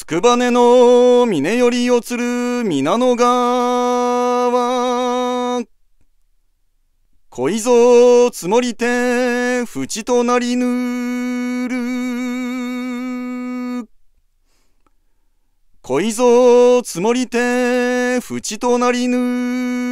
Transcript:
つくばねの峰よりをつる皆の川。恋ぞ積もりて、淵となりぬる。恋ぞ積もりて、淵となりぬる。